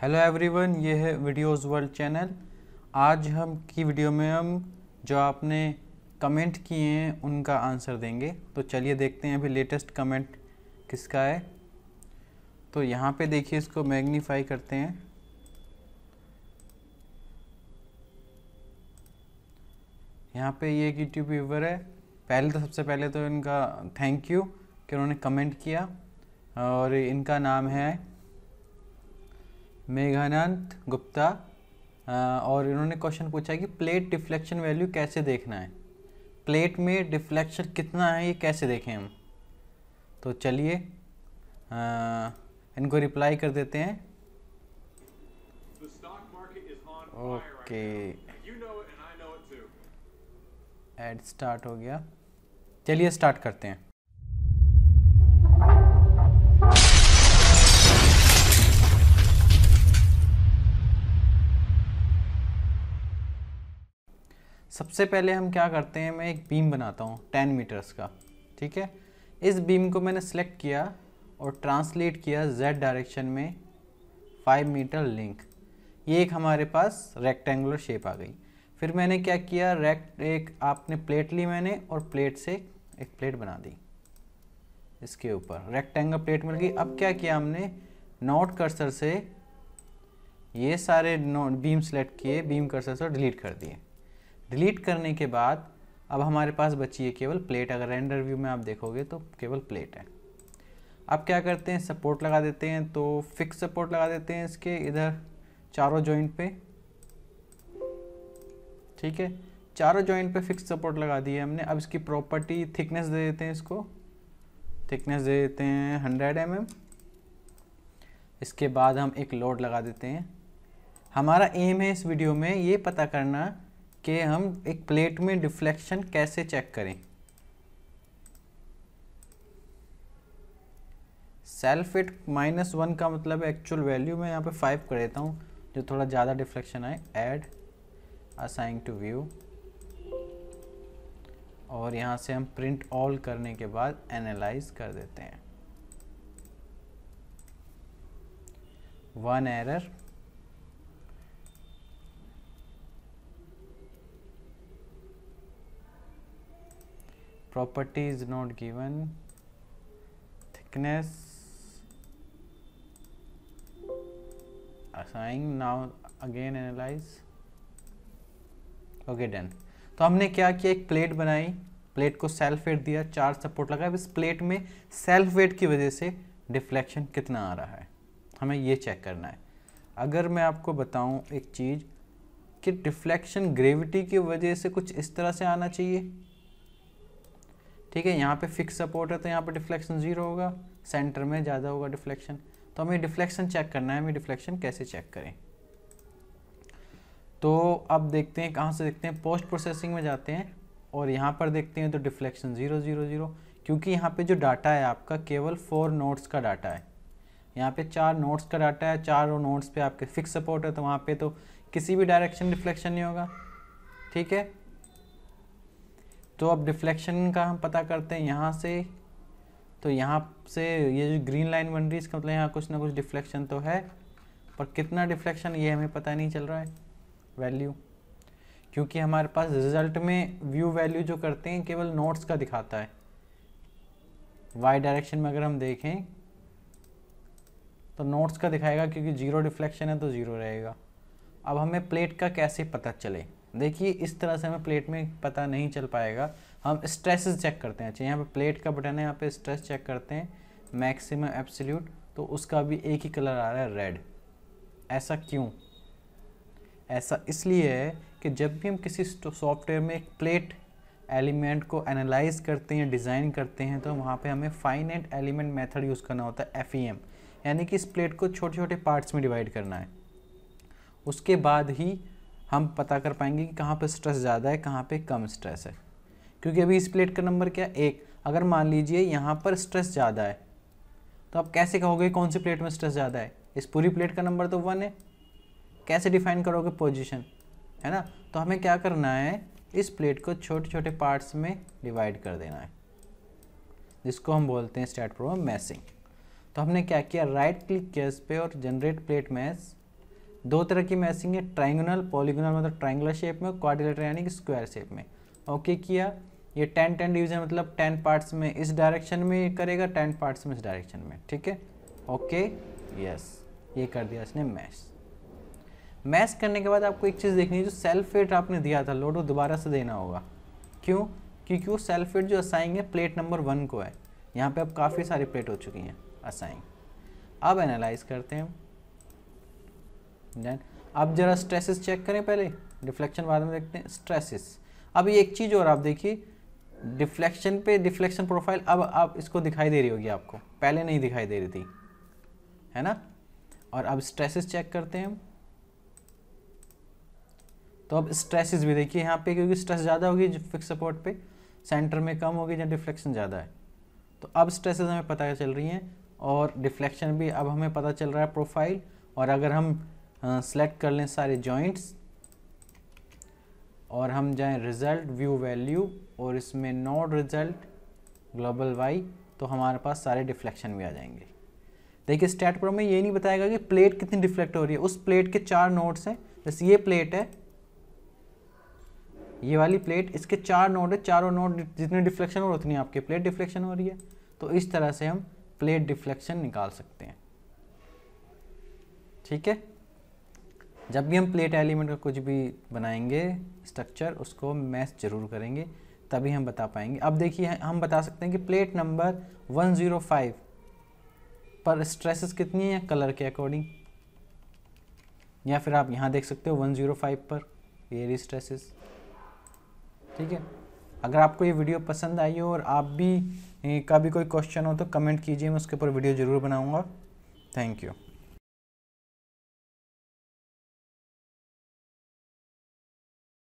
Hello everyone ये है videos world channel आज हम की वीडियो में हम जो आपने कमेंट किए हैं उनका आंसर देंगे तो चलिए देखते हैं अभी लेटेस्ट कमेंट किसका है तो यहाँ पे देखिए इसको मैग्नीफाई करते हैं यहाँ पे ये एक यूट्यूब व्यूवर है पहले तो सबसे पहले तो इनका थैंक यू कि उन्होंने कमेंट किया और इनका नाम है मेघानंत गुप्ता और इन्होंने क्वेश्चन पूछा कि प्लेट डिफ्लेक्शन वैल्यू कैसे देखना है प्लेट में डिफ्लेक्शन कितना है ये कैसे देखें हम तो चलिए इनको रिप्लाई कर देते हैं ओके एड स्टार्ट हो गया चलिए स्टार्ट करते हैं सबसे पहले हम क्या करते हैं मैं एक बीम बनाता हूँ टेन मीटर्स का ठीक है इस बीम को मैंने सेलेक्ट किया और ट्रांसलेट किया जेड डायरेक्शन में फाइव मीटर लिंक ये एक हमारे पास रेक्टेंगुलर शेप आ गई फिर मैंने क्या किया रेक्ट एक आपने प्लेट ली मैंने और प्लेट से एक प्लेट बना दी इसके ऊपर रेक्टेंगल प्लेट मिल गई अब क्या किया हमने नोट कर्सर से ये सारे बीम सेलेक्ट किए बीम कर्सर से डिलीट कर दिए डिलीट करने के बाद अब हमारे पास बची है केवल प्लेट अगर रेंडर व्यू में आप देखोगे तो केवल प्लेट है अब क्या करते हैं सपोर्ट लगा देते हैं तो फिक्स सपोर्ट लगा देते हैं इसके इधर चारों जॉइंट पे ठीक है चारों जॉइंट पे फिक्स सपोर्ट लगा दिए हमने अब इसकी प्रॉपर्टी थिकनेस दे देते हैं इसको थिकनेस दे देते हैं हंड्रेड एम mm। इसके बाद हम एक लोड लगा देते हैं हमारा एम है इस वीडियो में ये पता करना कि हम एक प्लेट में डिफ्लेक्शन कैसे चेक करें सेल्फ इट माइनस वन का मतलब एक्चुअल वैल्यू मैं यहाँ पे फाइव कर देता हूँ जो थोड़ा ज़्यादा डिफ्लेक्शन आए ऐड असाइन टू व्यू और यहाँ से हम प्रिंट ऑल करने के बाद एनालाइज कर देते हैं one error property is not given thickness assign now again analyze okay done तो हमने क्या किया एक प्लेट बनाई प्लेट को सेल्फ वेट दिया चार सपोर्ट लगा अब इस प्लेट में सेल्फ वेट की वजह से डिफ्लेक्शन कितना आ रहा है हमें ये चेक करना है अगर मैं आपको बताऊं एक चीज़ कि डिफ्लेक्शन ग्रेविटी की वजह से कुछ इस तरह से आना चाहिए ठीक है यहाँ पे फिक्स सपोर्ट है तो यहाँ पे डिफ्लेक्शन जीरो होगा सेंटर में ज़्यादा होगा डिफ्लेक्शन तो हमें डिफ्लेक्शन चेक करना है हमें डिफ्लेक्शन कैसे चेक करें तो अब देखते हैं कहाँ से देखते हैं पोस्ट प्रोसेसिंग में जाते हैं और यहाँ पर देखते हैं तो डिफ्लेक्शन ज़ीरो ज़ीरो ज़ीरो क्योंकि यहाँ पे जो डाटा है आपका केवल फोर नोट्स का डाटा है यहाँ पे चार नोट्स का डाटा है चार नोट्स पे आपके फिक्स सपोर्ट है तो वहाँ पे तो किसी भी डायरेक्शन डिफ्लेक्शन नहीं होगा ठीक है तो अब डिफ्लेक्शन का हम पता करते हैं यहाँ से तो यहाँ से ये जो ग्रीन लाइन बन रही है इसका मतलब यहाँ कुछ ना कुछ डिफ्लेक्शन तो है पर कितना डिफ्लेक्शन ये हमें पता नहीं चल रहा है वैल्यू क्योंकि हमारे पास रिजल्ट में व्यू वैल्यू जो करते हैं केवल नोट्स का दिखाता है वाई डायरेक्शन में अगर हम देखें तो नोट्स का दिखाएगा क्योंकि ज़ीरो डिफ्लेक्शन है तो ज़ीरो रहेगा अब हमें प्लेट का कैसे पता चले देखिए इस तरह से हमें प्लेट में पता नहीं चल पाएगा हम स्ट्रेसेस चेक करते हैं अच्छा यहाँ पे प्लेट का बटन है यहाँ पे स्ट्रेस चेक करते हैं मैक्सिमम एब्सोल्यूट तो उसका भी एक ही कलर आ रहा है रेड ऐसा क्यों ऐसा इसलिए है कि जब भी हम किसी सॉफ्टवेयर में एक प्लेट एलिमेंट को एनालाइज करते हैं डिज़ाइन करते हैं तो वहाँ पे हमें फाइनेट एलिमेंट मेथड यूज़ करना होता है एफ e यानी कि इस प्लेट को छोटे छोटे पार्ट्स में डिवाइड करना है उसके बाद ही हम पता कर पाएंगे कि कहाँ पर स्ट्रेस ज़्यादा है कहाँ पर कम स्ट्रेस है क्योंकि अभी इस प्लेट का नंबर क्या एक अगर मान लीजिए यहाँ पर स्ट्रेस ज़्यादा है तो आप कैसे कहोगे कौन सी प्लेट में स्ट्रेस ज़्यादा है इस पूरी प्लेट का नंबर तो वन है कैसे डिफाइन करोगे पोजिशन है ना तो हमें क्या करना है इस प्लेट को छोटे छोटे पार्ट्स में डिवाइड कर देना है जिसको हम बोलते हैं स्टार्ट प्रो मैसिंग तो हमने क्या किया राइट क्लिक किया इस पर और जनरेट प्लेट मैस दो तरह की मैसिंग है ट्राइंगल पॉलीगोनल मतलब ट्राइंगुलर शेप में क्वारिलेटर यानी कि स्क्वायर शेप में ओके किया ये टेन टेन डिवीजन मतलब टेन पार्ट्स में इस डायरेक्शन में करेगा टेन पार्ट्स में इस डायरेक्शन में ठीक है ओके यस ये कर दिया इसने मैश मैश करने के बाद आपको एक चीज़ देखनी है जो सेल्फ वेट आपने दिया था लोड वो दोबारा से देना होगा क्यों क्योंकि वो सेल्फ वेट जो असाइंग है प्लेट नंबर वन को है यहाँ पे अब काफ़ी सारी प्लेट हो चुकी हैं असाइंग अब एनालाइज करते हैं देन अब जरा स्ट्रेसेस चेक करें पहले डिफ्लेक्शन बाद में देखते हैं स्ट्रेसेस अब ये एक चीज़ और आप देखिए डिफ्लेक्शन पे डिफ्लेक्शन प्रोफाइल अब आप इसको दिखाई दे रही होगी आपको पहले नहीं दिखाई दे रही थी है ना और अब स्ट्रेसेस चेक करते हैं हम तो अब स्ट्रेसेस भी देखिए यहाँ पे क्योंकि स्ट्रेस ज़्यादा होगी फिक्स सपोर्ट पे सेंटर में कम होगी या डिफ्लेक्शन ज़्यादा है तो अब स्ट्रेसेस हमें पता चल रही हैं और डिफ्लेक्शन भी अब हमें पता चल रहा है प्रोफाइल और अगर हम सेलेक्ट कर लें सारे जॉइंट्स और हम जाएं रिज़ल्ट व्यू वैल्यू और इसमें नॉट रिज़ल्ट ग्लोबल वाई तो हमारे पास सारे डिफ्लेक्शन भी आ जाएंगे देखिए स्टैट प्रो में ये नहीं बताएगा कि प्लेट कितनी डिफ्लेक्ट हो रही है उस प्लेट के चार नोट्स हैं जैसे ये प्लेट है ये वाली प्लेट इसके चार नोट है चारों नोट जितने डिफ्लेक्शन हो उतनी आपकी प्लेट डिफ्लेक्शन हो रही है तो इस तरह से हम प्लेट डिफ्लेक्शन निकाल सकते हैं ठीक है जब भी हम प्लेट एलिमेंट का कुछ भी बनाएंगे स्ट्रक्चर उसको मैच जरूर करेंगे तभी हम बता पाएंगे अब देखिए हम बता सकते हैं कि प्लेट नंबर 105 पर स्ट्रेसेस कितनी हैं कलर के अकॉर्डिंग या फिर आप यहाँ देख सकते हो 105 पर ये रही स्ट्रेसेस ठीक है अगर आपको ये वीडियो पसंद आई हो और आप भी का भी कोई क्वेश्चन हो तो कमेंट कीजिए मैं उसके ऊपर वीडियो ज़रूर बनाऊँगा थैंक यू